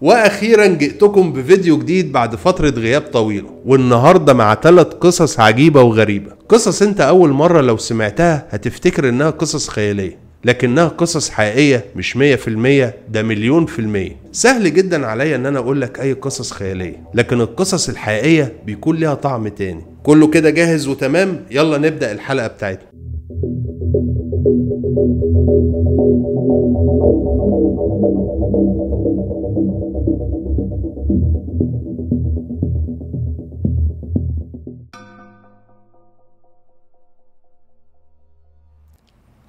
واخيرا جئتكم بفيديو جديد بعد فترة غياب طويلة والنهاردة مع ثلاث قصص عجيبة وغريبة قصص انت اول مرة لو سمعتها هتفتكر انها قصص خيالية لكنها قصص حقيقية مش مية في المية ده مليون في المية سهل جدا عليا ان انا اقول لك اي قصص خيالية لكن القصص الحقيقية بيكون ليها طعم تاني كله كده جاهز وتمام يلا نبدأ الحلقة بتاعتنا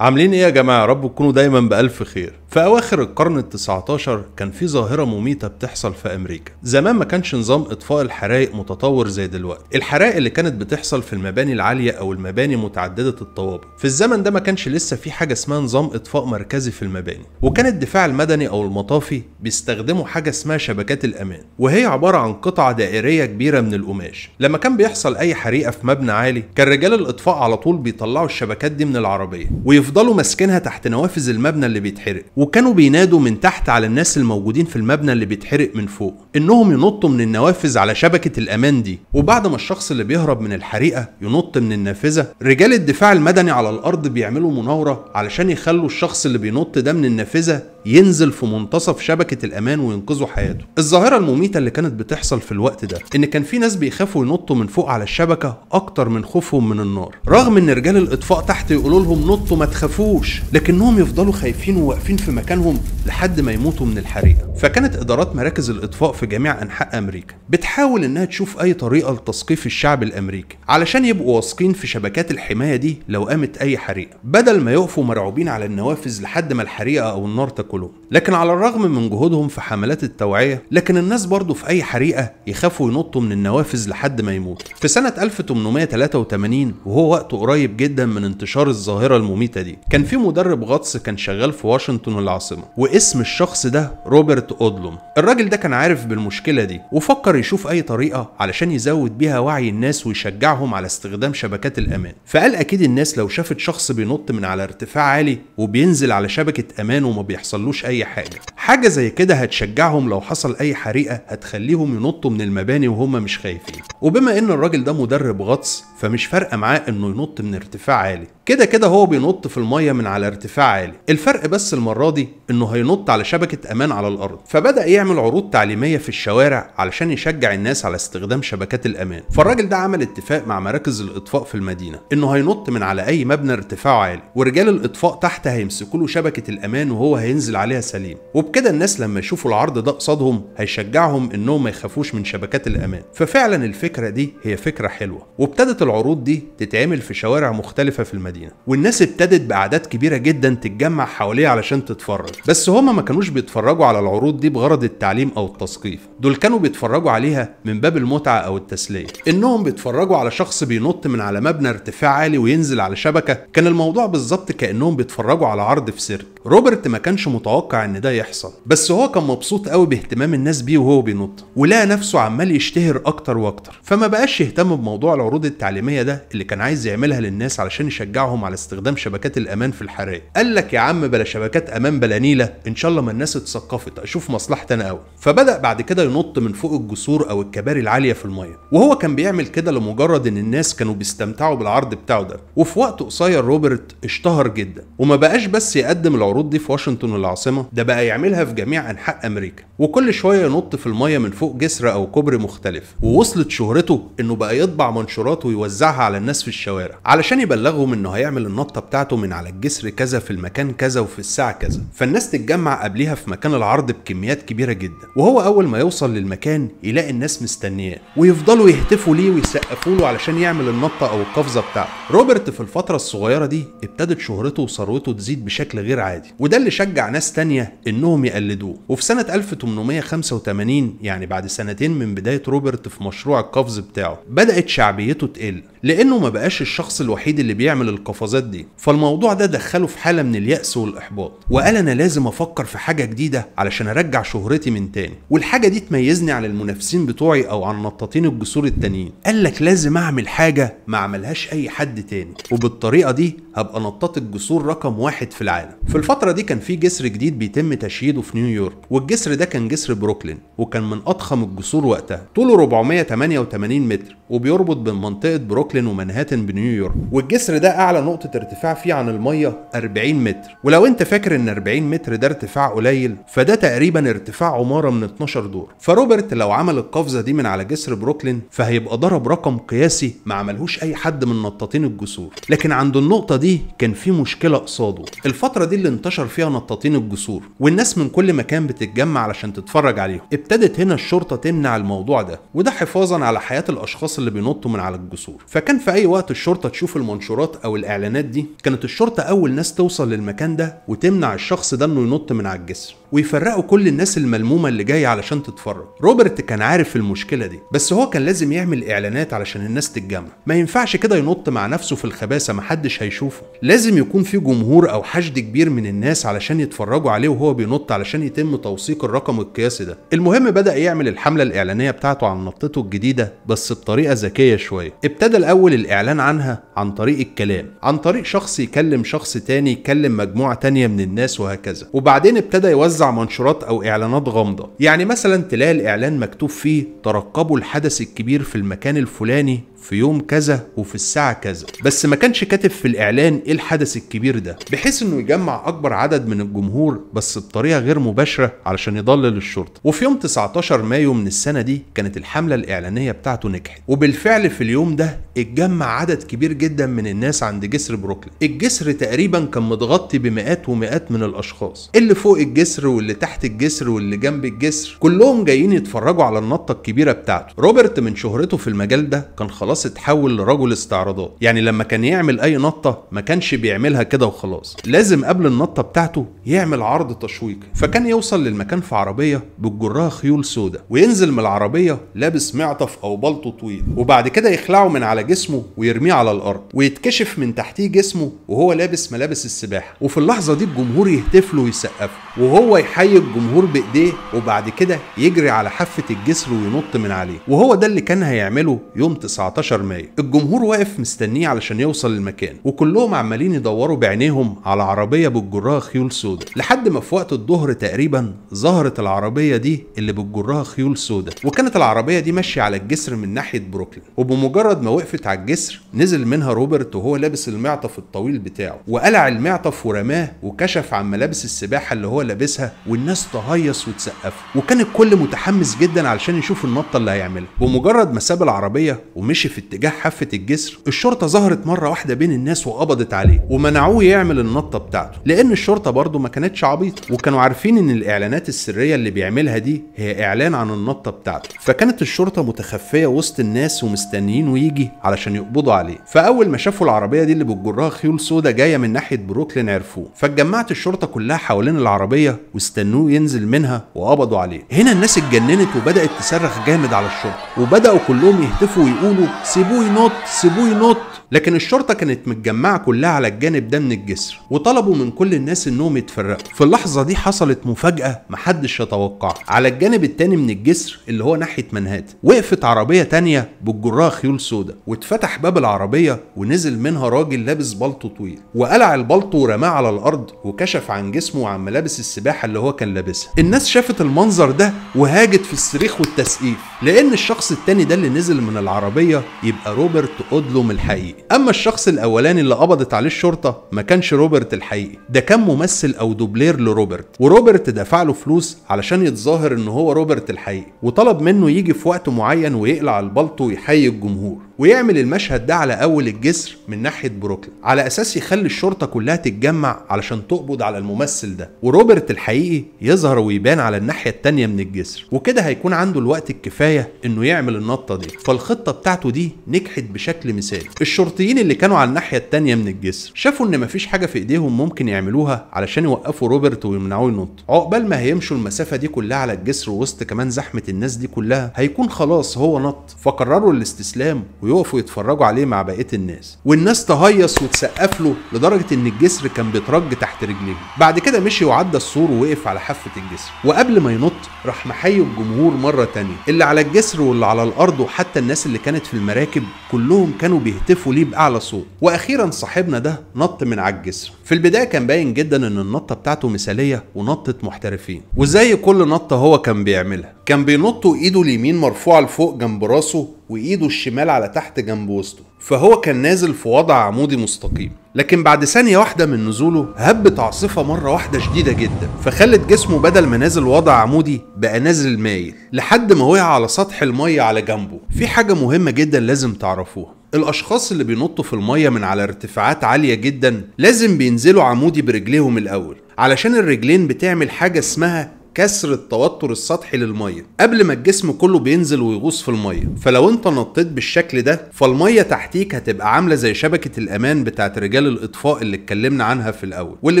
عاملين ايه يا جماعه رب تكونوا دايما بالف خير في أواخر القرن ال 19 كان في ظاهرة مميتة بتحصل في أمريكا، زمان ما كانش نظام إطفاء الحرائق متطور زي دلوقتي، الحرائق اللي كانت بتحصل في المباني العالية أو المباني متعددة الطوابق، في الزمن ده ما كانش لسه في حاجة اسمها نظام إطفاء مركزي في المباني، وكان الدفاع المدني أو المطافي بيستخدموا حاجة اسمها شبكات الأمان، وهي عبارة عن قطعة دائرية كبيرة من القماش، لما كان بيحصل أي حريقة في مبنى عالي، كان رجال الإطفاء على طول بيطلعوا الشبكات دي من العربية، ويفضلوا ماسكينها تحت نوافذ المبنى اللي بيتحرق وكانوا بينادوا من تحت على الناس الموجودين في المبنى اللي بيتحرق من فوق انهم ينطوا من النوافذ على شبكه الامان دي وبعد ما الشخص اللي بيهرب من الحريقه ينط من النافذه رجال الدفاع المدني على الارض بيعملوا مناوره علشان يخلوا الشخص اللي بينط ده من النافذه ينزل في منتصف شبكة الأمان وينقذوا حياته الظاهرة المميتة اللي كانت بتحصل في الوقت ده إن كان في ناس بيخافوا ينطوا من فوق على الشبكة أكتر من خوفهم من النار رغم إن رجال الإطفاء تحت يقولوا لهم نطوا ما تخافوش لكنهم يفضلوا خايفين وواقفين في مكانهم لحد ما يموتوا من الحريقة فكانت إدارات مراكز الإطفاء في جميع أنحاء أمريكا بتحاول إنها تشوف أي طريقة لتثقيف الشعب الأمريكي علشان يبقوا واثقين في شبكات الحماية دي لو قامت أي حريقة بدل ما يقفوا مرعوبين على النوافذ لحد ما الحريقة أو النار تكون كلهم لكن على الرغم من جهودهم في حملات التوعية لكن الناس برضه في أي حريقة يخافوا ينطوا من النوافذ لحد ما يموت في سنة 1883 وهو وقت قريب جدا من انتشار الظاهرة المميتة دي كان في مدرب غطس كان شغال في واشنطن العاصمة واسم الشخص ده روبرت أودلوم الراجل ده كان عارف بالمشكلة دي وفكر يشوف أي طريقة علشان يزود بيها وعي الناس ويشجعهم على استخدام شبكات الأمان فقال أكيد الناس لو شافت شخص بينط من على ارتفاع عالي وبينزل على شبكة أمان وما بيحصل يحصلوش اي حاجه حاجه زي كده هتشجعهم لو حصل اي حريقه هتخليهم ينطوا من المباني وهم مش خايفين وبما ان الراجل ده مدرب غطس فمش فارقه معاه انه ينط من ارتفاع عالي كده كده هو بينط في الميه من على ارتفاع عالي الفرق بس المره دي انه هينط على شبكه امان على الارض فبدا يعمل عروض تعليميه في الشوارع علشان يشجع الناس على استخدام شبكات الامان فالراجل ده عمل اتفاق مع مراكز الاطفاء في المدينه انه هينط من على اي مبنى ارتفاعه عالي ورجال الاطفاء تحت هيمسكوا له شبكه الامان وهو هينزل ينزل عليها سليم وبكده الناس لما يشوفوا العرض ده قصادهم هيشجعهم انهم ما يخافوش من شبكات الامان ففعلا الفكره دي هي فكره حلوه وابتدت العروض دي تتعمل في شوارع مختلفه في المدينه والناس ابتدت باعداد كبيره جدا تتجمع حواليه علشان تتفرج بس هما ما كانوش بيتفرجوا على العروض دي بغرض التعليم او التثقيف دول كانوا بيتفرجوا عليها من باب المتعه او التسليه انهم بيتفرجوا على شخص بينط من على مبنى ارتفاع عالي وينزل على شبكه كان الموضوع بالظبط كانهم بيتفرجوا على عرض في سيرك روبرت ما كانش متوقع ان ده يحصل بس هو كان مبسوط قوي باهتمام الناس بيه وهو بينط ولقى نفسه عمال يشتهر اكتر واكتر فما بقاش يهتم بموضوع العروض التعليميه ده اللي كان عايز يعملها للناس علشان يشجعهم على استخدام شبكات الامان في الحرائق قال لك يا عم بلا شبكات امان بلا نيله ان شاء الله ما الناس اتثقفت اشوف مصلحتي انا قوي فبدا بعد كده ينط من فوق الجسور او الكباري العاليه في الميه وهو كان بيعمل كده لمجرد ان الناس كانوا بيستمتعوا بالعرض بتاعه ده وفي وقت قصير روبرت اشتهر جدا وما بقاش بس يقدم العروض دي في واشنطن العاصمة ده بقى يعملها في جميع أنحاء أمريكا وكل شوية ينط في المية من فوق جسر أو كوبري مختلف ووصلت شهرته إنه بقى يطبع منشورات ويوزعها على الناس في الشوارع علشان يبلغهم إنه هيعمل النطة بتاعته من على الجسر كذا في المكان كذا وفي الساعة كذا فالناس تتجمع قبليها في مكان العرض بكميات كبيرة جدا وهو أول ما يوصل للمكان يلاقي الناس مستنياه ويفضلوا يهتفوا ليه ويسقفوا له علشان يعمل النطة أو القفزة بتاعته روبرت في الفترة الصغيرة دي ابتدت شهرته وثروته تزيد بشكل غير عادي وده اللي شجع ناس ناس تانية انهم يقلدوه وفي سنة 1885 يعني بعد سنتين من بداية روبرت في مشروع القفز بتاعه بدأت شعبيته تقل لانه ما بقاش الشخص الوحيد اللي بيعمل القفزات دي فالموضوع ده دخله في حاله من اليأس والاحباط وقال انا لازم افكر في حاجه جديده علشان ارجع شهرتي من تاني والحاجه دي تميزني عن المنافسين بتوعي او عن نطاطين الجسور التانيين قال لك لازم اعمل حاجه ما عملهاش اي حد تاني وبالطريقه دي هبقى نطاط الجسور رقم واحد في العالم في الفتره دي كان في جسر جديد بيتم تشييده في نيويورك والجسر ده كان جسر بروكلين وكان من اضخم الجسور وقتها طوله 488 متر وبيربط بين منطقه بروكلين بروكلين ومنهاتن بنيويورك والجسر ده اعلى نقطه ارتفاع فيه عن الميه 40 متر ولو انت فاكر ان 40 متر ده ارتفاع قليل فده تقريبا ارتفاع عماره من 12 دور فروبرت لو عمل القفزه دي من على جسر بروكلين فهيبقى ضرب رقم قياسي ما عملهوش اي حد من نطاطين الجسور لكن عند النقطه دي كان في مشكله قصاده الفتره دي اللي انتشر فيها نطاطين الجسور والناس من كل مكان بتتجمع علشان تتفرج عليهم ابتدت هنا الشرطه تمنع الموضوع ده وده حفاظا على حياه الاشخاص اللي بينطوا من على الجسور فكان في اي وقت الشرطه تشوف المنشورات او الاعلانات دي كانت الشرطه اول ناس توصل للمكان ده وتمنع الشخص ده انه ينط من على الجسر ويفرقوا كل الناس الملمومه اللي جايه علشان تتفرج روبرت كان عارف المشكله دي بس هو كان لازم يعمل اعلانات علشان الناس تتجمع ما ينفعش كده ينط مع نفسه في الخباثه محدش هيشوفه لازم يكون في جمهور او حشد كبير من الناس علشان يتفرجوا عليه وهو بينط علشان يتم توثيق الرقم القياسي ده المهم بدا يعمل الحمله الاعلانيه بتاعته عن نطته الجديده بس بطريقه ذكيه شويه ابتدى الأول الإعلان عنها عن طريق الكلام عن طريق شخص يكلم شخص تاني يكلم مجموعة تانية من الناس وهكذا وبعدين ابتدى يوزع منشورات أو إعلانات غامضة يعني مثلا تلاقي الإعلان مكتوب فيه ترقبوا الحدث الكبير في المكان الفلاني في يوم كذا وفي الساعة كذا بس ما كانش كاتب في الإعلان إيه الحدث الكبير ده بحيث إنه يجمع أكبر عدد من الجمهور بس بطريقة غير مباشرة علشان يضلل الشرطة وفي يوم 19 مايو من السنة دي كانت الحملة الإعلانية بتاعته نجحت وبالفعل في اليوم ده اتجمع عدد كبير جدا من الناس عند جسر بروكلين الجسر تقريبا كان متغطي بمئات ومئات من الأشخاص اللي فوق الجسر واللي تحت الجسر واللي جنب الجسر كلهم جايين يتفرجوا على النطة الكبيرة بتاعته روبرت من شهرته في المجال ده كان خلاص خلاص اتحول لرجل استعراضات يعني لما كان يعمل اي نطه ما كانش بيعملها كده وخلاص لازم قبل النطه بتاعته يعمل عرض تشويقي فكان يوصل للمكان في عربيه بتجرها خيول سودا وينزل من العربيه لابس معطف او بلطو طويل وبعد كده يخلعه من على جسمه ويرميه على الارض ويتكشف من تحتيه جسمه وهو لابس ملابس السباحه وفي اللحظه دي الجمهور يهتف له ويسقف وهو يحيي الجمهور بايديه وبعد كده يجري على حافه الجسر وينط من عليه وهو ده اللي كان هيعمله يوم 19 13 مايو الجمهور واقف مستنيه علشان يوصل المكان وكلهم عمالين يدوروا بعينيهم على عربيه بتجرها خيول سودا لحد ما في وقت الظهر تقريبا ظهرت العربيه دي اللي بتجرها خيول سودا وكانت العربيه دي ماشيه على الجسر من ناحيه بروكلين وبمجرد ما وقفت على الجسر نزل منها روبرت وهو لابس المعطف الطويل بتاعه وقلع المعطف ورماه وكشف عن ملابس السباحه اللي هو لابسها والناس تهيص وتسقف وكان الكل متحمس جدا علشان يشوف النطه اللي هيعملها بمجرد ما ساب العربيه ومشي في اتجاه حافة الجسر الشرطة ظهرت مرة واحدة بين الناس وقبضت عليه ومنعوه يعمل النطة بتاعته لأن الشرطة برضه ما كانتش عبيطة وكانوا عارفين إن الإعلانات السرية اللي بيعملها دي هي إعلان عن النطة بتاعته فكانت الشرطة متخفية وسط الناس ومستنيينه يجي علشان يقبضوا عليه فأول ما شافوا العربية دي اللي بتجرها خيول سودا جاية من ناحية بروكلين عرفوه فاتجمعت الشرطة كلها حوالين العربية واستنوه ينزل منها وقبضوا عليه هنا الناس اتجننت وبدأت تصرخ جامد على الشرطة وبدأوا كلهم يهتفوا ويقولوا סיבוי נוט, סיבוי נוט لكن الشرطه كانت متجمعه كلها على الجانب ده من الجسر وطلبوا من كل الناس انهم يتفرقوا في اللحظه دي حصلت مفاجاه محدش يتوقعها على الجانب التاني من الجسر اللي هو ناحيه منهاتن وقفت عربيه تانية بالجراها خيول سودا واتفتح باب العربيه ونزل منها راجل لابس بلطو طويل وقلع البلطو ورماه على الارض وكشف عن جسمه وعن ملابس السباحه اللي هو كان لابسها الناس شافت المنظر ده وهاجت في الصريخ والتسقيف لان الشخص التاني ده اللي نزل من العربيه يبقى روبرت اودلوم الحقيقي اما الشخص الاولاني اللي قبضت عليه الشرطه ما كانش روبرت الحقيقي ده كان ممثل او دوبلير لروبرت وروبرت دفع له فلوس علشان يتظاهر ان هو روبرت الحقيقي وطلب منه يجي في وقت معين ويقلع البلطو ويحيي الجمهور ويعمل المشهد ده على اول الجسر من ناحيه بروكلين على اساس يخلي الشرطه كلها تتجمع علشان تقبض على الممثل ده وروبرت الحقيقي يظهر ويبان على الناحيه الثانيه من الجسر وكده هيكون عنده الوقت الكفايه انه يعمل النطه دي فالخطه بتاعته دي نجحت بشكل مثالي الشرطة الشرطيين اللي كانوا على الناحية التانية من الجسر شافوا ان مفيش حاجة في ايديهم ممكن يعملوها علشان يوقفوا روبرت ويمنعوه ينط عقبال ما هيمشوا المسافة دي كلها على الجسر وسط كمان زحمة الناس دي كلها هيكون خلاص هو نط فقرروا الاستسلام ويقفوا يتفرجوا عليه مع بقية الناس والناس تهيص وتسقف له لدرجة ان الجسر كان بيترج تحت رجليه بعد كده مشي وعدى السور ووقف على حافة الجسر وقبل ما ينط راح محيي الجمهور مرة تانية اللي على الجسر واللي على الارض وحتى الناس اللي كانت في المراكب كلهم كانوا بيهتفوا ليه عليه باعلى صوت واخيرا صاحبنا ده نط من على الجسر في البدايه كان باين جدا ان النطه بتاعته مثاليه ونطه محترفين وزي كل نطه هو كان بيعملها كان بينط وايده اليمين مرفوعه لفوق جنب راسه وايده الشمال على تحت جنب وسطه فهو كان نازل في وضع عمودي مستقيم لكن بعد ثانية واحدة من نزوله هبت عاصفة مرة واحدة شديدة جدا فخلت جسمه بدل ما نازل وضع عمودي بقى نازل مايل لحد ما وقع على سطح المية على جنبه في حاجة مهمة جدا لازم تعرفوها الاشخاص اللي بينطوا في الميه من على ارتفاعات عاليه جدا لازم بينزلوا عمودي برجليهم الاول علشان الرجلين بتعمل حاجه اسمها كسر التوتر السطحي للميه قبل ما الجسم كله بينزل ويغوص في الميه فلو انت نطيت بالشكل ده فالميه تحتيك هتبقى عامله زي شبكه الامان بتاعت رجال الاطفاء اللي اتكلمنا عنها في الاول واللي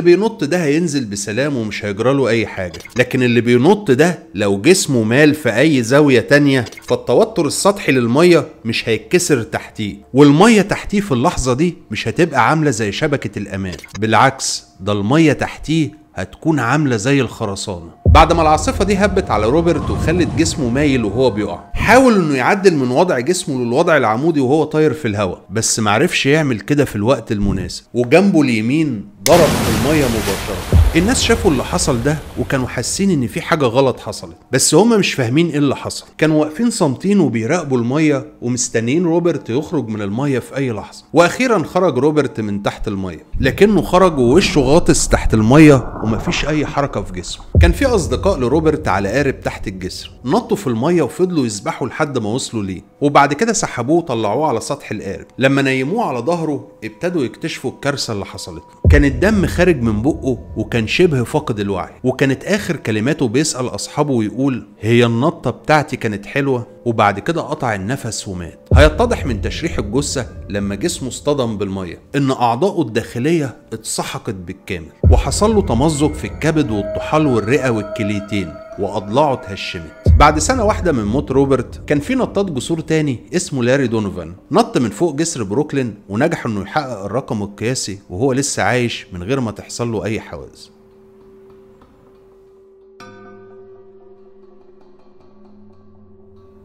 بينط ده هينزل بسلام ومش هيجرى له اي حاجه لكن اللي بينط ده لو جسمه مال في اي زاويه تانية فالتوتر السطحي للميه مش هيتكسر تحتيه والميه تحتيه في اللحظه دي مش هتبقى عامله زي شبكه الامان بالعكس ده الميه تحتيه هتكون عامله زي الخرسانه بعد ما العاصفه دي هبت على روبرت وخلت جسمه مايل وهو بيقع حاول انه يعدل من وضع جسمه للوضع العمودي وهو طاير في الهواء بس معرفش يعمل كده في الوقت المناسب وجنبه اليمين ضرب في الميه مباشره الناس شافوا اللي حصل ده وكانوا حاسين ان في حاجه غلط حصلت بس هم مش فاهمين ايه اللي حصل كانوا واقفين صامتين وبيراقبوا الميه ومستنيين روبرت يخرج من الميه في اي لحظه واخيرا خرج روبرت من تحت الميه لكنه خرج ووشه غاطس تحت الميه ومفيش اي حركه في جسمه كان في اصدقاء لروبرت على قارب تحت الجسر نطوا في الميه وفضلوا يسبحوا لحد ما وصلوا ليه وبعد كده سحبوه وطلعوه على سطح القارب لما نيموه على ظهره ابتدوا يكتشفوا الكارثه اللي حصلت كان الدم خارج من بقه وكان كان شبه فاقد الوعي وكانت آخر كلماته بيسأل أصحابه ويقول هي النطة بتاعتي كانت حلوة وبعد كده قطع النفس ومات هيتضح من تشريح الجثة لما جسمه اصطدم بالمية إن اعضاءه الداخلية اتسحقت بالكامل وحصل له تمزق في الكبد والطحال والرئة والكليتين واضلاعه اتهشمت بعد سنة واحدة من موت روبرت كان في نطاط جسور تاني اسمه لاري دونوفان نط من فوق جسر بروكلين ونجح انه يحقق الرقم القياسي وهو لسه عايش من غير ما تحصل له اي حوادث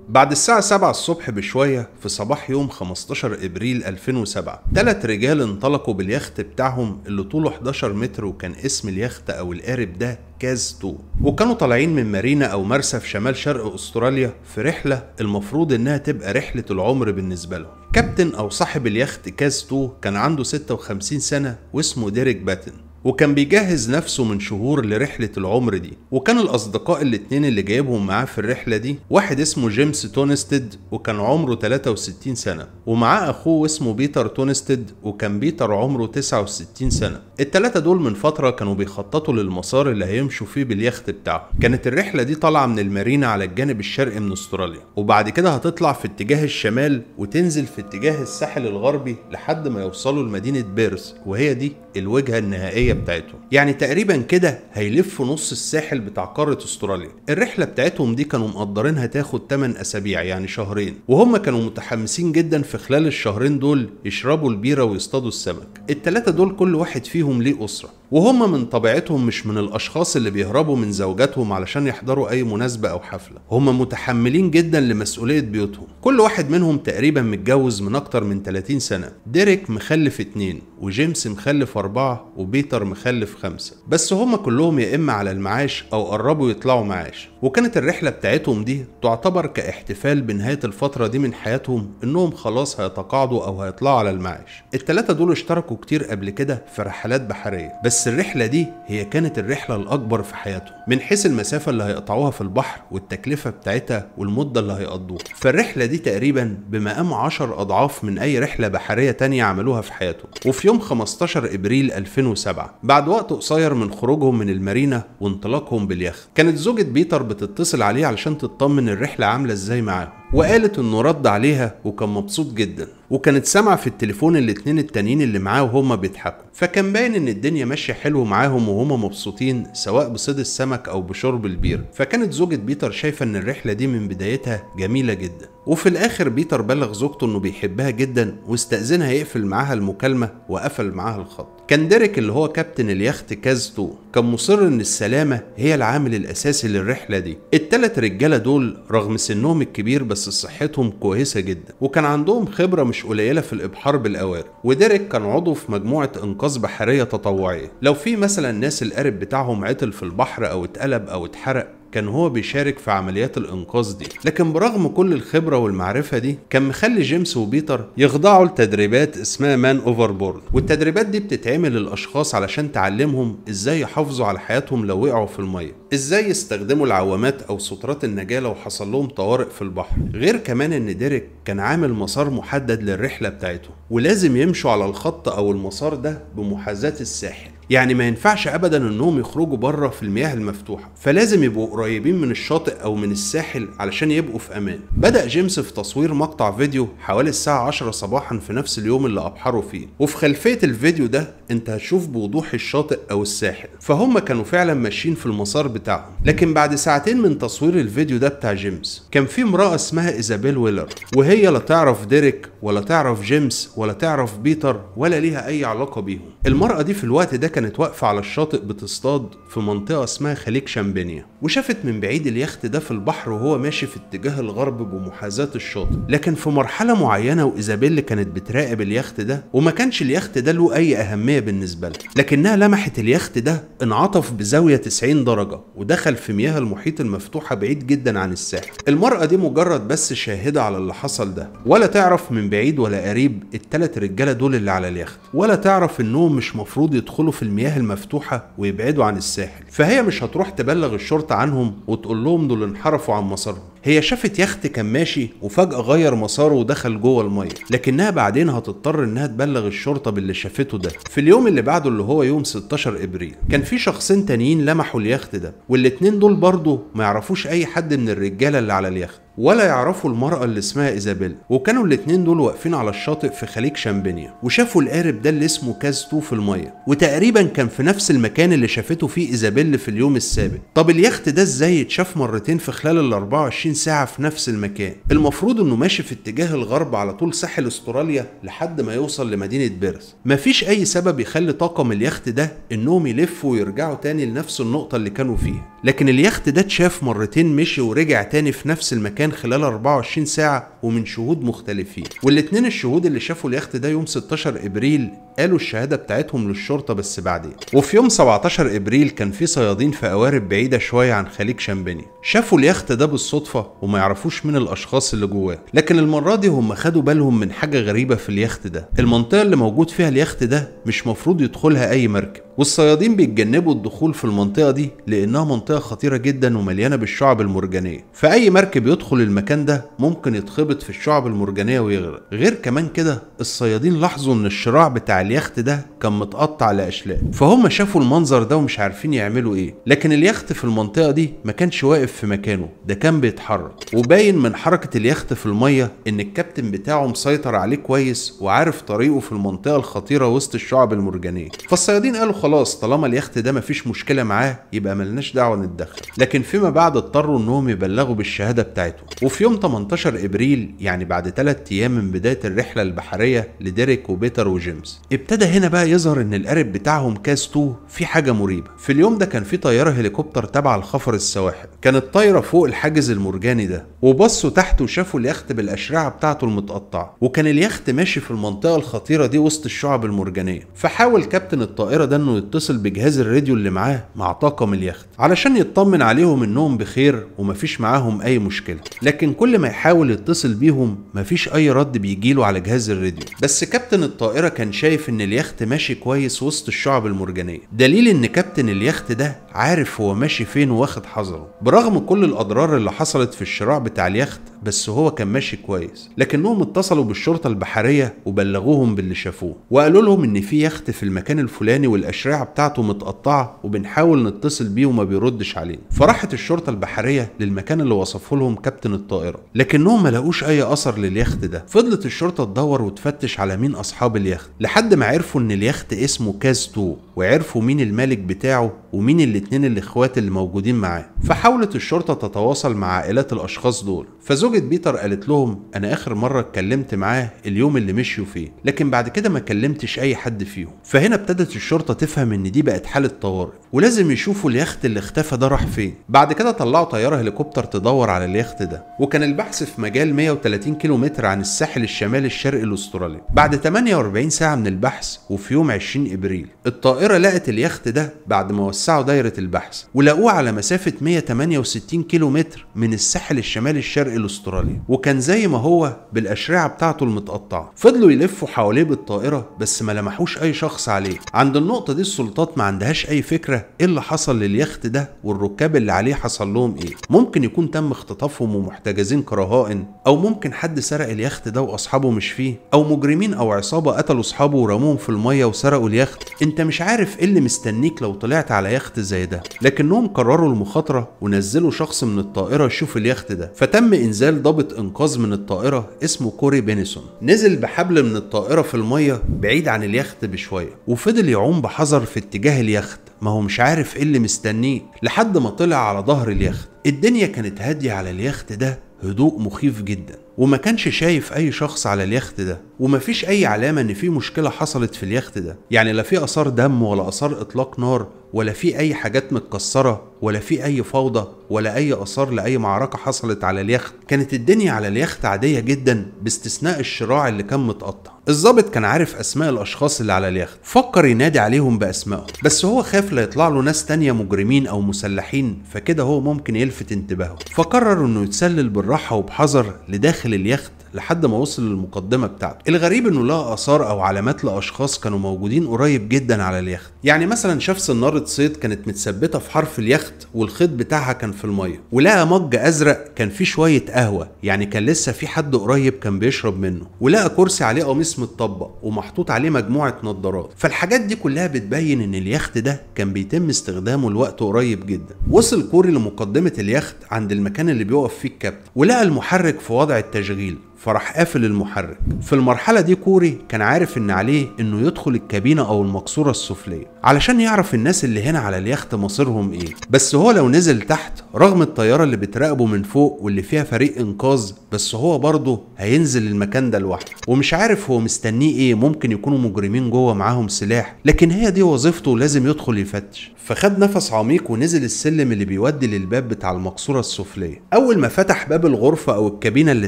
بعد الساعة 7 الصبح بشوية في صباح يوم 15 إبريل 2007 ثلاث رجال انطلقوا باليخت بتاعهم اللي طوله 11 متر وكان اسم اليخت أو القارب ده كاز 2 وكانوا طالعين من مارينا أو مرسى في شمال شرق أستراليا في رحلة المفروض إنها تبقى رحلة العمر بالنسبة لهم كابتن أو صاحب اليخت كاز 2 كان عنده 56 سنة واسمه ديريك باتن وكان بيجهز نفسه من شهور لرحلة العمر دي وكان الأصدقاء الاتنين اللي جايبهم معاه في الرحلة دي واحد اسمه جيمس تونستد وكان عمره 63 سنة ومعاه أخوه اسمه بيتر تونستد وكان بيتر عمره 69 سنة التلاتة دول من فترة كانوا بيخططوا للمسار اللي هيمشوا فيه باليخت بتاعه كانت الرحلة دي طالعة من المارينا على الجانب الشرقي من استراليا وبعد كده هتطلع في اتجاه الشمال وتنزل في اتجاه الساحل الغربي لحد ما يوصلوا لمدينة بيرس وهي دي الوجهة النهائية بتاعتهم يعني تقريبا كده هيلفوا نص الساحل بتاع قارة استراليا الرحلة بتاعتهم دي كانوا مقدرينها تاخد 8 أسابيع يعني شهرين وهم كانوا متحمسين جدا في خلال الشهرين دول يشربوا البيرة ويصطادوا السمك التلاتة دول كل واحد فيهم ليه أسرة وهم من طبيعتهم مش من الأشخاص اللي بيهربوا من زوجاتهم علشان يحضروا أي مناسبة أو حفلة هم متحملين جدا لمسؤولية بيوتهم كل واحد منهم تقريبا متجوز من أكتر من 30 سنة ديريك مخلف اتنين وجيمس مخلف أربعة وبيتر مخلف خمسة بس هما كلهم يا إما على المعاش أو قربوا يطلعوا معاش وكانت الرحلة بتاعتهم دي تعتبر كاحتفال بنهاية الفترة دي من حياتهم إنهم خلاص هيتقاعدوا أو هيطلعوا على المعاش التلاتة دول اشتركوا كتير قبل كده في رحلات بحرية بس الرحلة دي هي كانت الرحلة الأكبر في حياتهم من حيث المسافة اللي هيقطعوها في البحر والتكلفة بتاعتها والمدة اللي هيقضوها فالرحلة دي تقريبا بمقام 10 أضعاف من أي رحلة بحرية تانية عملوها في حياتهم وفي يوم 15 إبريل 2007 بعد وقت قصير من خروجهم من المارينا وانطلاقهم باليخت كانت زوجة بيتر بتتصل عليه علشان تطمن الرحلة عاملة ازاي معاهم وقالت انه رد عليها وكان مبسوط جدا وكانت سامعة في التليفون الاتنين التانيين اللي معاه وهما بيضحكوا فكان باين ان الدنيا ماشية حلو معاهم وهما مبسوطين سواء بصيد السمك او بشرب البير فكانت زوجة بيتر شايفة ان الرحلة دي من بدايتها جميلة جدا وفي الاخر بيتر بلغ زوجته انه بيحبها جدا واستأذنها يقفل معاها المكالمة وقفل معاها الخط كان ديريك اللي هو كابتن اليخت كازتو كان مصر ان السلامة هي العامل الاساسي للرحلة دي التلات رجالة دول رغم سنهم الكبير بس صحتهم كويسة جدا وكان عندهم خبرة مش مش قليلة في الإبحار بالأواني وديريك كان عضو في مجموعة إنقاذ بحرية تطوعية لو في مثلا ناس القارب بتاعهم عطل في البحر أو اتقلب أو اتحرق كان هو بيشارك في عمليات الإنقاذ دي لكن برغم كل الخبرة والمعرفة دي كان مخلي جيمس وبيتر يخضعوا لتدريبات اسمها مان اوفر بورد والتدريبات دي بتتعمل للأشخاص علشان تعلمهم إزاي يحافظوا على حياتهم لو وقعوا في المية إزاي يستخدموا العوامات أو سترات النجاة لو حصل لهم طوارئ في البحر غير كمان إن ديريك كان عامل مسار محدد للرحلة بتاعته ولازم يمشوا على الخط أو المسار ده بمحاذاة الساحل يعني ما ينفعش ابدا انهم يخرجوا بره في المياه المفتوحه فلازم يبقوا قريبين من الشاطئ او من الساحل علشان يبقوا في امان بدا جيمس في تصوير مقطع فيديو حوالي الساعه 10 صباحا في نفس اليوم اللي ابحروا فيه وفي خلفيه الفيديو ده انت هتشوف بوضوح الشاطئ او الساحل فهم كانوا فعلا ماشيين في المسار بتاعهم لكن بعد ساعتين من تصوير الفيديو ده بتاع جيمس كان في امراه اسمها ايزابيل ويلر وهي لا تعرف ديريك ولا تعرف جيمس ولا تعرف بيتر ولا ليها اي علاقه بيهم المراه دي في الوقت ده كانت واقفة على الشاطئ بتصطاد في منطقة اسمها خليج شامبينيا وشافت من بعيد اليخت ده في البحر وهو ماشي في اتجاه الغرب بمحاذاة الشاطئ لكن في مرحلة معينة وإيزابيل كانت بتراقب اليخت ده وما كانش اليخت ده له أي أهمية بالنسبة لها لكنها لمحت اليخت ده انعطف بزاوية 90 درجة ودخل في مياه المحيط المفتوحة بعيد جدا عن الساحل المرأة دي مجرد بس شاهدة على اللي حصل ده ولا تعرف من بعيد ولا قريب التلات رجالة دول اللي على اليخت ولا تعرف انهم مش مفروض يدخلوا في المياه المفتوحة ويبعدوا عن الساحل فهي مش هتروح تبلغ الشرطة عنهم وتقول لهم دول انحرفوا عن مسارهم هي شافت يخت كان ماشي وفجأة غير مساره ودخل جوه المية لكنها بعدين هتضطر انها تبلغ الشرطة باللي شافته ده في اليوم اللي بعده اللي هو يوم 16 ابريل كان في شخصين تانيين لمحوا اليخت ده والاتنين دول برضه ما يعرفوش اي حد من الرجالة اللي على اليخت ولا يعرفوا المرأة اللي اسمها إيزابيل وكانوا الاتنين دول واقفين على الشاطئ في خليج شامبينيا وشافوا القارب ده اللي اسمه كازتو في المية وتقريبا كان في نفس المكان اللي شافته فيه إيزابيل في اليوم السابق طب اليخت ده ازاي اتشاف مرتين في خلال ال 24 ساعة في نفس المكان المفروض انه ماشي في اتجاه الغرب على طول ساحل استراليا لحد ما يوصل لمدينة بيرث مفيش اي سبب يخلي طاقم اليخت ده انهم يلفوا ويرجعوا تاني لنفس النقطة اللي كانوا فيها لكن اليخت ده اتشاف مرتين مشي ورجع تاني في نفس المكان خلال 24 ساعة ومن شهود مختلفين والاتنين الشهود اللي شافوا اليخت ده يوم 16 ابريل قالوا الشهادة بتاعتهم للشرطة بس بعدين وفي يوم 17 إبريل كان في صيادين في قوارب بعيدة شوية عن خليج شامبيني شافوا اليخت ده بالصدفة وما يعرفوش مين الأشخاص اللي جواه لكن المرة دي هم خدوا بالهم من حاجة غريبة في اليخت ده المنطقة اللي موجود فيها اليخت ده مش مفروض يدخلها أي مركب والصيادين بيتجنبوا الدخول في المنطقة دي لأنها منطقة خطيرة جدا ومليانة بالشعب المرجانية فأي مركب يدخل المكان ده ممكن يتخبط في الشعب المرجانية ويغرق غير كمان كده الصيادين لاحظوا إن الشراع بتاع اليخت ده كان متقطع لاشلاء فهم شافوا المنظر ده ومش عارفين يعملوا ايه لكن اليخت في المنطقه دي ما كانش واقف في مكانه ده كان بيتحرك وباين من حركه اليخت في الميه ان الكابتن بتاعه مسيطر عليه كويس وعارف طريقه في المنطقه الخطيره وسط الشعب المرجانيه فالصيادين قالوا خلاص طالما اليخت ده ما فيش مشكله معاه يبقى ملناش دعوه نتدخل لكن فيما بعد اضطروا انهم يبلغوا بالشهاده بتاعتهم وفي يوم 18 ابريل يعني بعد 3 ايام من بدايه الرحله البحريه لديريك وبيتر وجيمس ابتدى هنا بقى يظهر ان القارب بتاعهم كاس 2 في حاجه مريبه في اليوم ده كان في طياره هليكوبتر تبع الخفر السواحل كانت طايره فوق الحاجز المرجاني ده وبصوا تحت وشافوا اليخت بالاشرعه بتاعته المتقطعه وكان اليخت ماشي في المنطقه الخطيره دي وسط الشعب المرجانيه فحاول كابتن الطائره ده انه يتصل بجهاز الراديو اللي معاه مع طاقم اليخت علشان يطمن عليهم انهم بخير ومفيش معاهم اي مشكله لكن كل ما يحاول يتصل بيهم مفيش اي رد بيجيله على جهاز الراديو بس كابتن الطائره كان شايف ان اليخت ماشي كويس وسط الشعب المرجانية دليل ان كابتن اليخت ده عارف هو ماشي فين واخد حذره برغم كل الاضرار اللي حصلت في الشراع بتاع اليخت بس هو كان ماشي كويس لكنهم اتصلوا بالشرطه البحريه وبلغوهم باللي شافوه وقالوا لهم ان في يخت في المكان الفلاني والاشرعه بتاعته متقطعه وبنحاول نتصل بيه وما بيردش علينا فراحت الشرطه البحريه للمكان اللي وصفه لهم كابتن الطائره لكنهم ما لقوش اي اثر لليخت ده فضلت الشرطه تدور وتفتش على مين اصحاب اليخت لحد ما عرفوا ان اليخت اسمه كاز 2 وعرفوا مين الملك بتاعه ومين الاتنين الاخوات اللي موجودين معاه فحاولت الشرطه تتواصل مع عائلات الاشخاص دول فزوج زوجة بيتر قالت لهم أنا آخر مرة اتكلمت معاه اليوم اللي مشيوا فيه لكن بعد كده ما كلمتش أي حد فيهم فهنا ابتدت الشرطة تفهم إن دي بقت حالة طوارئ ولازم يشوفوا اليخت اللي اختفى ده راح فين بعد كده طلعوا طيارة هليكوبتر تدور على اليخت ده وكان البحث في مجال 130 كيلومتر عن الساحل الشمالي الشرقي الأسترالي بعد 48 ساعة من البحث وفي يوم 20 إبريل الطائرة لقت اليخت ده بعد ما وسعوا دايرة البحث ولقوه على مسافة 168 كيلومتر من الساحل الشمالي الشرقي الأسترالي استراليا وكان زي ما هو بالاشرعه بتاعته المتقطعه فضلوا يلفوا حواليه بالطائره بس ما لمحوش اي شخص عليه عند النقطه دي السلطات ما عندهاش اي فكره ايه اللي حصل لليخت ده والركاب اللي عليه حصل لهم ايه ممكن يكون تم اختطافهم ومحتجزين كرهائن او ممكن حد سرق اليخت ده واصحابه مش فيه او مجرمين او عصابه قتلوا اصحابه ورموهم في الميه وسرقوا اليخت انت مش عارف ايه اللي مستنيك لو طلعت على يخت زي ده لكنهم قرروا المخاطره ونزلوا شخص من الطائره يشوف اليخت ده فتم انزال نزال ضابط انقاذ من الطائره اسمه كوري بينيسون نزل بحبل من الطائره في الميه بعيد عن اليخت بشويه وفضل يعوم بحذر في اتجاه اليخت ما هو مش عارف ايه اللي مستنيه لحد ما طلع على ظهر اليخت الدنيا كانت هاديه على اليخت ده هدوء مخيف جدا وما كانش شايف اي شخص على اليخت ده ومفيش اي علامه ان في مشكله حصلت في اليخت ده يعني لا في اثار دم ولا اثار اطلاق نار ولا في اي حاجات متكسره ولا في اي فوضى ولا اي اثار لاي معركه حصلت على اليخت كانت الدنيا على اليخت عاديه جدا باستثناء الشراع اللي كان متقطع الضابط كان عارف اسماء الاشخاص اللي على اليخت فكر ينادي عليهم باسمائهم بس هو خاف لا يطلع له ناس تانية مجرمين او مسلحين فكده هو ممكن يلفت انتباهه فقرر انه يتسلل بالراحه وبحذر لداخل اليخت لحد ما وصل للمقدمه بتاعته الغريب انه لها اثار او علامات لاشخاص كانوا موجودين قريب جدا على اليخت يعني مثلا شاف سناره صيد كانت متثبته في حرف اليخت والخيط بتاعها كان في الميه ولقى مج ازرق كان فيه شويه قهوه يعني كان لسه في حد قريب كان بيشرب منه ولقى كرسي عليه قميص متطبق ومحطوط عليه مجموعه نظارات فالحاجات دي كلها بتبين ان اليخت ده كان بيتم استخدامه لوقت قريب جدا وصل كوري لمقدمه اليخت عند المكان اللي بيقف فيه الكابتن ولقى المحرك في وضع التشغيل فراح قافل المحرك في المرحلة دي كوري كان عارف ان عليه انه يدخل الكابينة او المقصورة السفلية علشان يعرف الناس اللي هنا على اليخت مصيرهم ايه بس هو لو نزل تحت رغم الطيارة اللي بتراقبه من فوق واللي فيها فريق انقاذ بس هو برضه هينزل المكان ده لوحده ومش عارف هو مستنيه ايه ممكن يكونوا مجرمين جوه معاهم سلاح لكن هي دي وظيفته لازم يدخل يفتش فخد نفس عميق ونزل السلم اللي بيودي للباب بتاع المقصورة السفلية اول ما فتح باب الغرفة او الكابينة اللي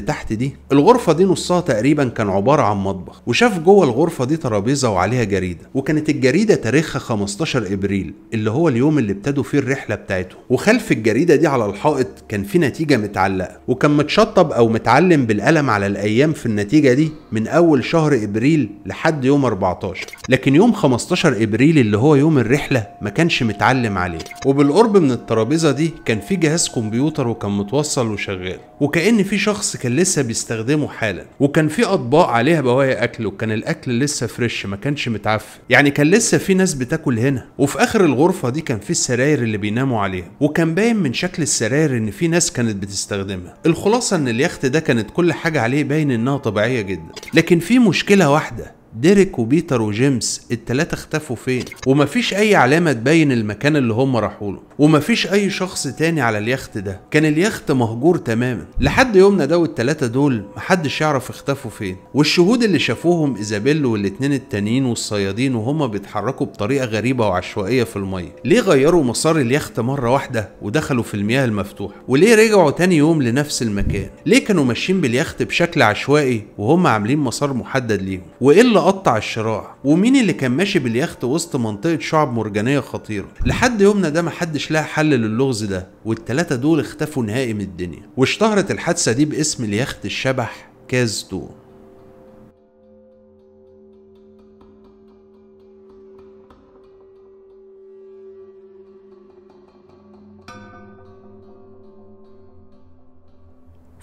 تحت دي الغرفة دي نصها تقريبا كان عبارة عن مطبخ وشاف جوه الغرفة دي ترابيزة وعليها جريدة وكانت الجريدة تاريخها 15 ابريل اللي هو اليوم اللي ابتدوا فيه الرحله بتاعتهم وخلف الجريده دي على الحائط كان في نتيجه متعلقه وكان متشطب او متعلم بالقلم على الايام في النتيجه دي من اول شهر ابريل لحد يوم 14 لكن يوم 15 ابريل اللي هو يوم الرحله ما كانش متعلم عليه وبالقرب من الترابيزه دي كان في جهاز كمبيوتر وكان متوصل وشغال وكان في شخص كان لسه بيستخدمه حالا وكان في اطباق عليها بواقي اكل وكان الاكل لسه فريش ما كانش متعفن يعني كان لسه في ناس بتاكل تاكل هنا وفي اخر الغرفه دي كان في السراير اللي بيناموا عليها وكان باين من شكل السراير ان في ناس كانت بتستخدمها الخلاصه ان اليخت ده كانت كل حاجه عليه باين انها طبيعيه جدا لكن في مشكله واحده ديريك وبيتر وجيمس التلاتة اختفوا فين ومفيش اي علامة تبين المكان اللي هم راحوا له ومفيش اي شخص تاني على اليخت ده كان اليخت مهجور تماما لحد يومنا ده والتلاتة دول محدش يعرف اختفوا فين والشهود اللي شافوهم ايزابيل والاتنين التانيين والصيادين وهم بيتحركوا بطريقة غريبة وعشوائية في المية ليه غيروا مسار اليخت مرة واحدة ودخلوا في المياه المفتوحة وليه رجعوا تاني يوم لنفس المكان ليه كانوا ماشيين باليخت بشكل عشوائي وهم عاملين مسار محدد ليهم وايه اللي قطع الشراع ومين اللي كان ماشي باليخت وسط منطقه شعب مرجانيه خطيره لحد يومنا ده محدش لقى حل للغز ده والتلاته دول اختفوا نهائي من الدنيا واشتهرت الحادثه دي باسم اليخت الشبح كاز 2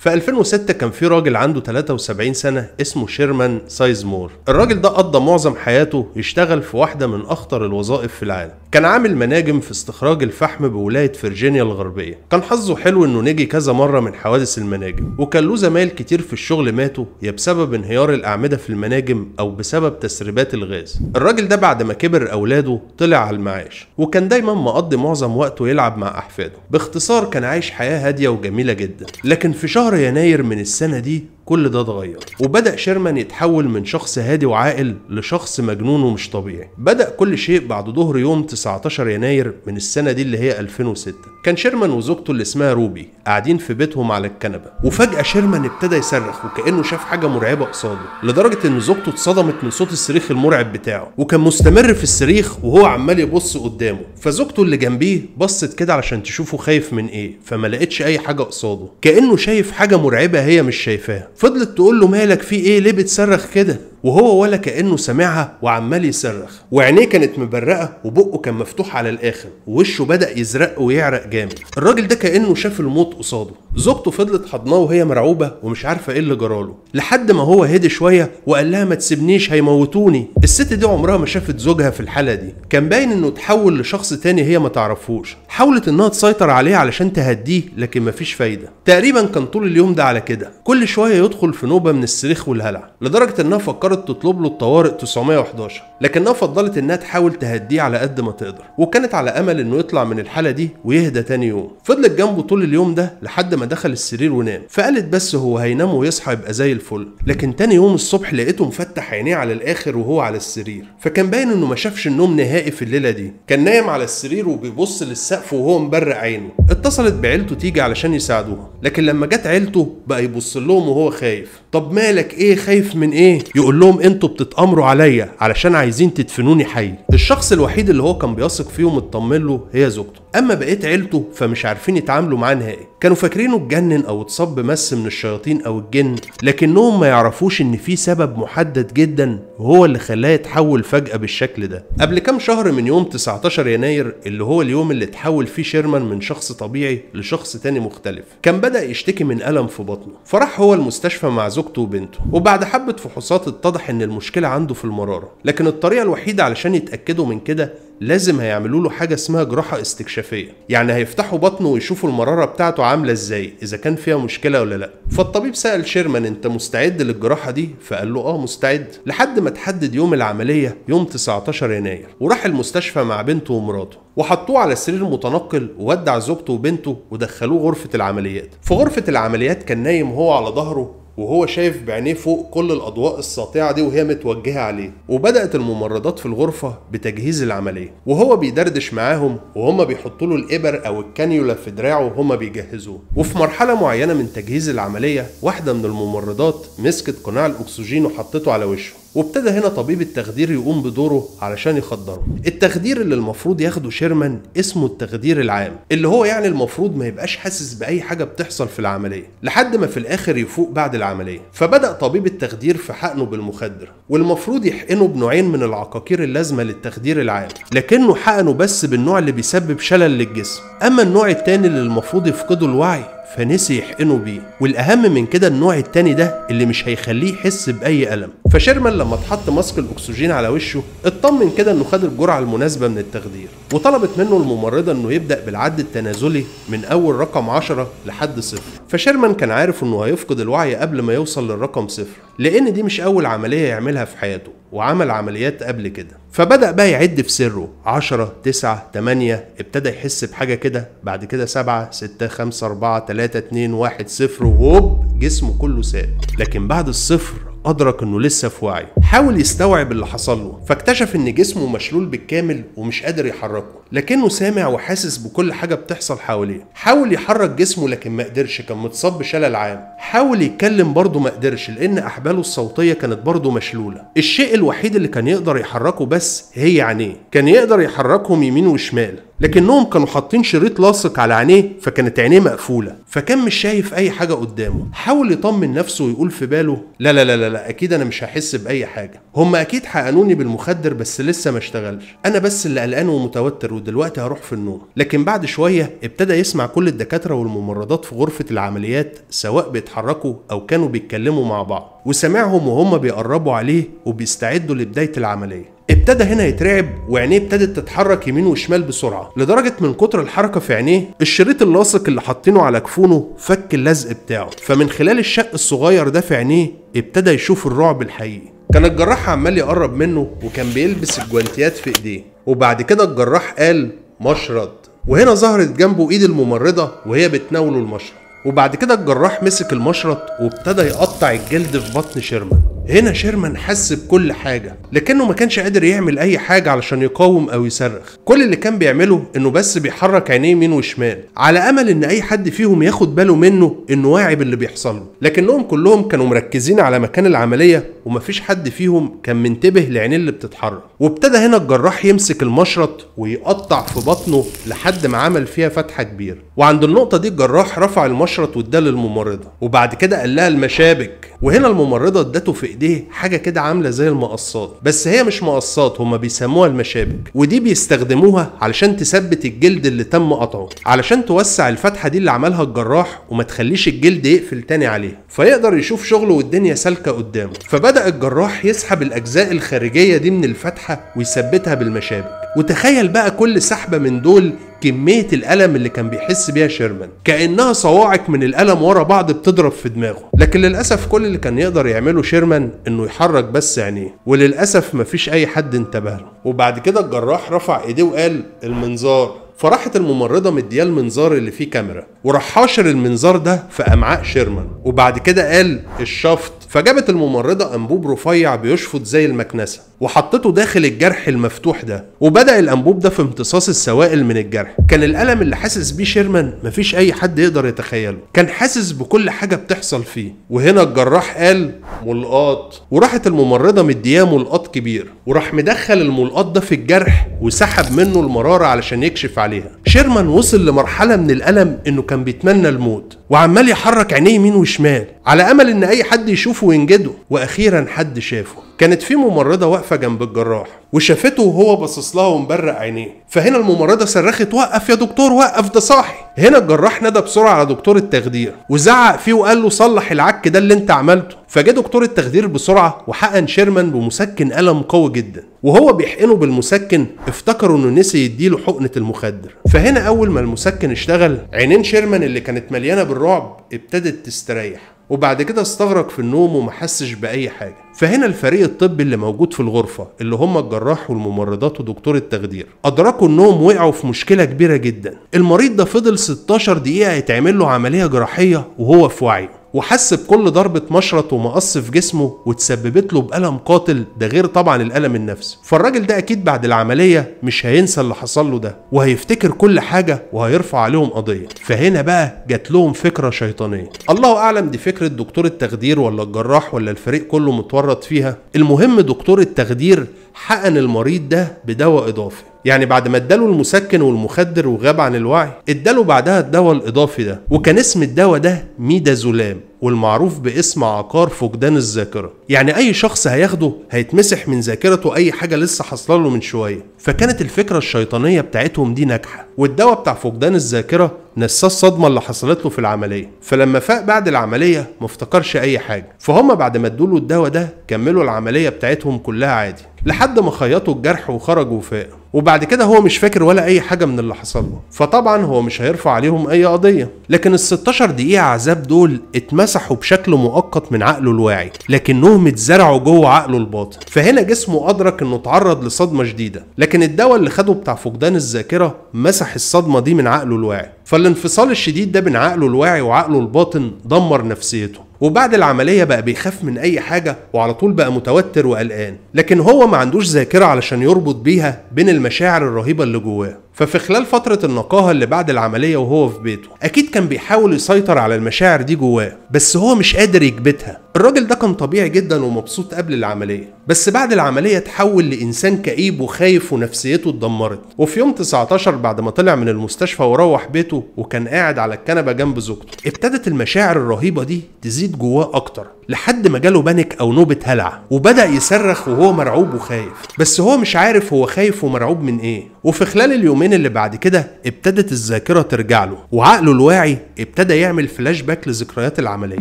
في 2006 كان في راجل عنده 73 سنة اسمه شيرمان سايزمور الراجل ده قضى معظم حياته يشتغل في واحدة من أخطر الوظائف في العالم كان عامل مناجم في استخراج الفحم بولاية فرجينيا الغربية كان حظه حلو انه نجي كذا مرة من حوادث المناجم وكان له زمايل كتير في الشغل ماتوا يا بسبب انهيار الأعمدة في المناجم أو بسبب تسريبات الغاز الراجل ده بعد ما كبر أولاده طلع على المعاش وكان دايما مقضي معظم وقته يلعب مع أحفاده باختصار كان عايش حياة هادية وجميلة جدا لكن في شهر يناير من السنة دي كل ده اتغير وبدا شيرمان يتحول من شخص هادي وعاقل لشخص مجنون ومش طبيعي بدا كل شيء بعد ظهر يوم 19 يناير من السنه دي اللي هي 2006 كان شيرمان وزوجته اللي اسمها روبي قاعدين في بيتهم على الكنبه وفجاه شيرمان ابتدى يصرخ وكانه شاف حاجه مرعبه قصاده لدرجه ان زوجته اتصدمت من صوت الصريخ المرعب بتاعه وكان مستمر في الصريخ وهو عمال يبص قدامه فزوجته اللي جنبيه بصت كده علشان تشوفه خايف من ايه فما لقتش اي حاجه قصاده كانه شايف حاجه مرعبه هي مش شايفاها فضلت تقول له مالك في ايه ليه بتصرخ كده وهو ولا كأنه سامعها وعمال يصرخ وعينيه كانت مبرقة وبقه كان مفتوح على الآخر ووشه بدأ يزرق ويعرق جامد الراجل ده كأنه شاف الموت قصاده زوجته فضلت حضناه وهي مرعوبة ومش عارفة ايه اللي جراله لحد ما هو هدي شوية وقال لها ما تسيبنيش هيموتوني الست دي عمرها ما شافت زوجها في الحالة دي كان باين انه تحول لشخص تاني هي ما تعرفوش حاولت انها تسيطر عليه علشان تهديه لكن مفيش فايدة تقريبا كان طول اليوم ده على كده كل شوية يدخل في نوبة من الصريخ والهلع لدرجة انها فكرت قررت تطلب له الطوارئ 911 لكنها فضلت انها تحاول تهديه على قد ما تقدر وكانت على امل انه يطلع من الحاله دي ويهدى تاني يوم فضلت جنبه طول اليوم ده لحد ما دخل السرير ونام فقالت بس هو هينام ويصحى يبقى زي الفل لكن تاني يوم الصبح لقيته مفتح عينيه على الاخر وهو على السرير فكان باين انه ما شافش النوم نهائي في الليله دي كان نايم على السرير وبيبص للسقف وهو مبرق عينه اتصلت بعيلته تيجي علشان يساعدوها لكن لما جت عيلته بقى يبص لهم وهو خايف طب مالك ايه خايف من ايه يقول لهم انتوا بتتامروا عليا علشان عايزين تدفنوني حي الشخص الوحيد اللي هو كان بيثق فيه ومطمن له هي زوجته اما بقيت عيلته فمش عارفين يتعاملوا معاه نهائي كانوا فاكرينه اتجنن او اتصاب بمس من الشياطين او الجن لكنهم ما يعرفوش ان في سبب محدد جدا هو اللي خلاه يتحول فجاه بالشكل ده قبل كام شهر من يوم 19 يناير اللي هو اليوم اللي اتحول فيه شيرمان من شخص طبيعي لشخص تاني مختلف كان بدا يشتكي من الم في بطنه فراح هو المستشفى مع زوجته وبنته وبعد حبه فحوصات اتضح ان المشكله عنده في المراره لكن الطريقه الوحيده علشان يتاكدوا من كده لازم هيعملوا له حاجه اسمها جراحه استكشافيه يعني هيفتحوا بطنه ويشوفوا المراره بتاعته عامله ازاي اذا كان فيها مشكله ولا لا فالطبيب سال شيرمان انت مستعد للجراحه دي فقال له اه مستعد لحد ما تحدد يوم العمليه يوم 19 يناير وراح المستشفى مع بنته ومراته وحطوه على سرير متنقل وودع زوجته وبنته ودخلوه غرفه العمليات في غرفه العمليات كان نايم هو على ظهره وهو شايف بعينيه فوق كل الأضواء الساطعة دي وهي متوجهة عليه وبدأت الممرضات في الغرفة بتجهيز العملية وهو بيدردش معاهم وهم بيحطوا له الإبر أو الكانيولا في دراعه وهم بيجهزوه وفي مرحلة معينة من تجهيز العملية واحدة من الممرضات مسكت قناع الأكسجين وحطته على وشه وابتدى هنا طبيب التخدير يقوم بدوره علشان يخدره التخدير اللي المفروض ياخده شيرمان اسمه التخدير العام اللي هو يعني المفروض ما يبقاش حاسس باي حاجه بتحصل في العمليه لحد ما في الاخر يفوق بعد العمليه فبدا طبيب التخدير في حقنه بالمخدر والمفروض يحقنه بنوعين من العقاقير اللازمه للتخدير العام لكنه حقنه بس بالنوع اللي بيسبب شلل للجسم اما النوع الثاني اللي المفروض يفقده الوعي فنسي يحقنه بيه والاهم من كده النوع التاني ده اللي مش هيخليه يحس باي الم فشيرمان لما اتحط ماسك الاكسجين على وشه اطمن كده انه خد الجرعه المناسبه من التخدير وطلبت منه الممرضه انه يبدا بالعد التنازلي من اول رقم 10 لحد صفر فشيرمان كان عارف انه هيفقد الوعي قبل ما يوصل للرقم صفر لان دي مش اول عمليه يعملها في حياته وعمل عمليات قبل كده فبدأ بقى يعد في سره 10 9 8 ابتدى يحس بحاجة كده بعد كده 7 6 5 4 3 2 1 0 وهوب جسمه كله ساب لكن بعد الصفر أدرك إنه لسه في وعيه حاول يستوعب اللي حصل له فاكتشف إن جسمه مشلول بالكامل ومش قادر يحركه لكنه سامع وحاسس بكل حاجة بتحصل حواليه حاول يحرك جسمه لكن ما قدرش كان متصاب بشلل عام حاول يتكلم برضه ما قدرش لأن أحباله الصوتية كانت برضه مشلولة الشيء الوحيد اللي كان يقدر يحركه بس هي عينيه كان يقدر يحركهم يمين وشمال لكنهم كانوا حاطين شريط لاصق على عينيه فكانت عينيه مقفوله فكان مش شايف اي حاجه قدامه حاول يطمن نفسه ويقول في باله لا لا لا لا, لا اكيد انا مش هحس باي حاجه هم اكيد حقنوني بالمخدر بس لسه ما اشتغلش انا بس اللي قلقان ومتوتر ودلوقتي هروح في النوم لكن بعد شويه ابتدى يسمع كل الدكاتره والممرضات في غرفه العمليات سواء بيتحركوا او كانوا بيتكلموا مع بعض وسمعهم وهم بيقربوا عليه وبيستعدوا لبدايه العمليه ابتدى هنا يترعب وعينيه ابتدت تتحرك يمين وشمال بسرعه لدرجه من كتر الحركه في عينيه الشريط اللاصق اللي حاطينه على كفونه فك اللزق بتاعه فمن خلال الشق الصغير ده في عينيه ابتدى يشوف الرعب الحقيقي كان الجراح عمال يقرب منه وكان بيلبس الجوانتيات في ايديه وبعد كده الجراح قال مشرد وهنا ظهرت جنبه ايد الممرضه وهي بتناوله المشرد وبعد كده الجراح مسك المشرط وابتدى يقطع الجلد في بطن شيرمان هنا شيرمان حس بكل حاجة لكنه ما كانش قادر يعمل أي حاجة علشان يقاوم أو يصرخ كل اللي كان بيعمله إنه بس بيحرك عينيه يمين وشمال على أمل إن أي حد فيهم ياخد باله منه إنه واعي باللي بيحصل له لكنهم كلهم كانوا مركزين على مكان العملية ومفيش حد فيهم كان منتبه لعينيه اللي بتتحرك وابتدى هنا الجراح يمسك المشرط ويقطع في بطنه لحد ما عمل فيها فتحة كبيرة وعند النقطة دي الجراح رفع المشرط واداه للممرضة وبعد كده قال لها المشابك وهنا الممرضه ادته في ايديه حاجه كده عامله زي المقصات بس هي مش مقصات هما بيسموها المشابك ودي بيستخدموها علشان تثبت الجلد اللي تم قطعه علشان توسع الفتحه دي اللي عملها الجراح وما تخليش الجلد يقفل تاني عليها فيقدر يشوف شغله والدنيا سالكه قدامه فبدا الجراح يسحب الاجزاء الخارجيه دي من الفتحه ويثبتها بالمشابك وتخيل بقى كل سحبه من دول كميه الالم اللي كان بيحس بيها شيرمان كانها صواعق من الالم ورا بعض بتضرب في دماغه لكن للاسف كل اللي كان يقدر يعمله شيرمان انه يحرك بس عينيه وللاسف مفيش اي حد انتبه له وبعد كده الجراح رفع ايديه وقال المنظار فراحت الممرضه مدياه المنظار اللي فيه كاميرا وراح حاشر المنظار ده في امعاء شيرمان وبعد كده قال الشفط فجابت الممرضة أنبوب رفيع بيشفط زي المكنسة وحطته داخل الجرح المفتوح ده وبدأ الأنبوب ده في امتصاص السوائل من الجرح كان الألم اللي حاسس بيه شيرمان مفيش أي حد يقدر يتخيله كان حاسس بكل حاجة بتحصل فيه وهنا الجراح قال ملقاط وراحت الممرضة مدياه ملقاط كبير وراح مدخل الملقاط ده في الجرح وسحب منه المرارة علشان يكشف عليها شيرمان وصل لمرحلة من الألم إنه كان بيتمنى الموت وعمال يحرك عينيه يمين وشمال على امل ان اي حد يشوفه وينجده واخيرا حد شافه كانت في ممرضه واقفه جنب الجراح وشافته وهو باصص لها ومبرق عينيه فهنا الممرضه صرخت وقف يا دكتور وقف ده صاحي هنا الجراح نادى بسرعه على دكتور التخدير وزعق فيه وقال له صلح العك ده اللي انت عملته فجاء دكتور التخدير بسرعة وحقن شيرمان بمسكن ألم قوي جدا وهو بيحقنه بالمسكن افتكروا انه نسي يديله حقنة المخدر فهنا أول ما المسكن اشتغل عينين شيرمان اللي كانت مليانة بالرعب ابتدت تستريح وبعد كده استغرق في النوم وما حسش بأي حاجة فهنا الفريق الطبي اللي موجود في الغرفة اللي هم الجراح والممرضات ودكتور التخدير أدركوا إنهم وقعوا في مشكلة كبيرة جدا المريض ده فضل 16 دقيقة يتعمل له عملية جراحية وهو في وعيه وحس بكل ضربة مشرط ومقص في جسمه وتسببت له بألم قاتل ده غير طبعا الألم النفسي فالراجل ده أكيد بعد العملية مش هينسى اللي حصل له ده وهيفتكر كل حاجة وهيرفع عليهم قضية فهنا بقى جات لهم فكرة شيطانية الله أعلم دي فكرة دكتور التخدير ولا الجراح ولا الفريق كله متورط فيها المهم دكتور التخدير حقن المريض ده بدواء إضافي يعني بعد ما اداله المسكن والمخدر وغاب عن الوعي اداله بعدها الدواء الاضافي ده وكان اسم الدواء ده ميدازولام والمعروف باسم عقار فقدان الذاكره يعني اي شخص هياخده هيتمسح من ذاكرته اي حاجه لسه حصلله له من شويه فكانت الفكره الشيطانيه بتاعتهم دي ناجحه والدواء بتاع فقدان الذاكره نساه الصدمه اللي حصلت له في العمليه فلما فاق بعد العمليه ما افتكرش اي حاجه فهم بعد ما ادوا له الدواء ده كملوا العمليه بتاعتهم كلها عادي لحد ما خيطوا الجرح وخرجوا وفاق وبعد كده هو مش فاكر ولا اي حاجه من اللي حصل له فطبعا هو مش هيرفع عليهم اي قضيه لكن ال 16 دقيقه عذاب دول اتمسحوا بشكل مؤقت من عقله الواعي لكنهم اتزرعوا جوه عقله الباطن فهنا جسمه ادرك انه اتعرض لصدمه شديده لكن الدواء اللي خده بتاع فقدان الذاكره مسح الصدمه دي من عقله الواعي فالانفصال الشديد ده بين عقله الواعي وعقله الباطن دمر نفسيته وبعد العملية بقى بيخاف من أي حاجة وعلى طول بقى متوتر وقلقان لكن هو ما عندوش ذاكرة علشان يربط بيها بين المشاعر الرهيبة اللي جواه ففي خلال فترة النقاهة اللي بعد العملية وهو في بيته أكيد كان بيحاول يسيطر على المشاعر دي جواه بس هو مش قادر يكبتها الراجل ده كان طبيعي جدا ومبسوط قبل العملية بس بعد العملية تحول لإنسان كئيب وخايف ونفسيته اتدمرت وفي يوم 19 بعد ما طلع من المستشفى وروح بيته وكان قاعد على الكنبة جنب زوجته ابتدت المشاعر الرهيبة دي تزيد يزيد جواه اكتر لحد ما جاله بانيك او نوبه هلع وبدا يصرخ وهو مرعوب وخايف بس هو مش عارف هو خايف ومرعوب من ايه وفي خلال اليومين اللي بعد كده ابتدت الذاكره ترجع له وعقله الواعي ابتدى يعمل فلاش باك لذكريات العمليه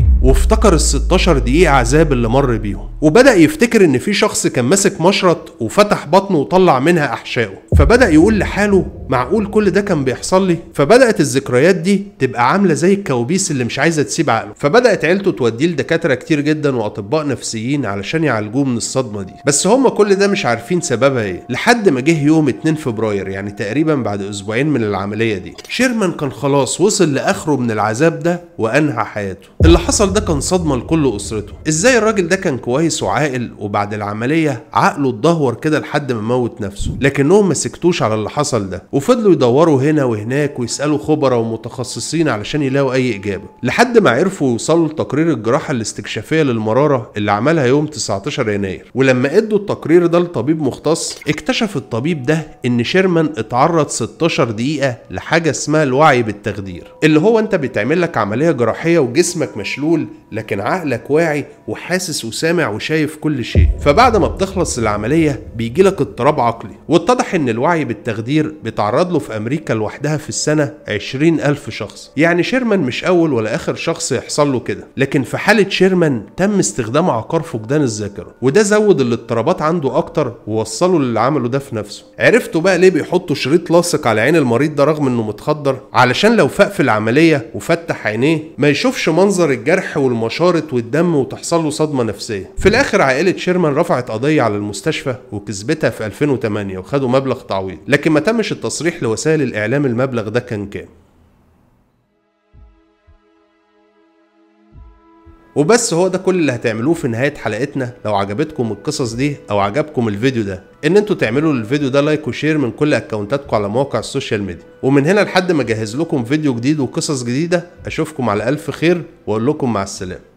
وافتكر ال16 دقيقه عذاب اللي مر بيهم وبدا يفتكر ان في شخص كان ماسك مشرط وفتح بطنه وطلع منها احشائه فبدا يقول لحاله معقول كل ده كان بيحصل لي فبدات الذكريات دي تبقى عامله زي الكوابيس اللي مش عايزه تسيب عقله فبدات عيلته توديه لدكاتره كتير كتير جدا واطباء نفسيين علشان يعالجوه من الصدمه دي بس هم كل ده مش عارفين سببها ايه لحد ما جه يوم 2 فبراير يعني تقريبا بعد اسبوعين من العمليه دي شيرمان كان خلاص وصل لاخره من العذاب ده وانهى حياته اللي حصل ده كان صدمه لكل اسرته ازاي الراجل ده كان كويس وعاقل وبعد العمليه عقله اتدهور كده لحد ما موت نفسه لكنهم ما سكتوش على اللي حصل ده وفضلوا يدوروا هنا وهناك ويسالوا خبراء ومتخصصين علشان يلاقوا اي اجابه لحد ما عرفوا يوصلوا لتقرير الجراحه الاستكشافيه الكافيه للمراره اللي عملها يوم 19 يناير ولما ادوا التقرير ده لطبيب مختص اكتشف الطبيب ده ان شيرمان اتعرض 16 دقيقه لحاجه اسمها الوعي بالتخدير اللي هو انت بيتعمل لك عمليه جراحيه وجسمك مشلول لكن عقلك واعي وحاسس وسامع وشايف كل شيء فبعد ما بتخلص العمليه بيجي لك اضطراب عقلي واتضح ان الوعي بالتخدير بيتعرض له في امريكا لوحدها في السنه 20000 شخص يعني شيرمان مش اول ولا اخر شخص يحصل له كده لكن في حاله شيرمان تم استخدام عقار فقدان الذاكره وده زود الاضطرابات عنده اكتر ووصله للي عمله ده في نفسه عرفتوا بقى ليه بيحطوا شريط لاصق على عين المريض ده رغم انه متخدر علشان لو فاق في العمليه وفتح عينيه ما يشوفش منظر الجرح والمشارط والدم وتحصل له صدمه نفسيه في الاخر عائله شيرمان رفعت قضيه على المستشفى وكسبتها في 2008 وخدوا مبلغ تعويض لكن ما تمش التصريح لوسائل الاعلام المبلغ ده كان كام وبس هو ده كل اللي هتعملوه في نهايه حلقتنا لو عجبتكم القصص دي او عجبكم الفيديو ده ان انتوا تعملوا للفيديو ده لايك وشير من كل اكونتاتكم على مواقع السوشيال ميديا ومن هنا لحد ما اجهز لكم فيديو جديد وقصص جديده اشوفكم على الف خير واقول لكم مع السلامه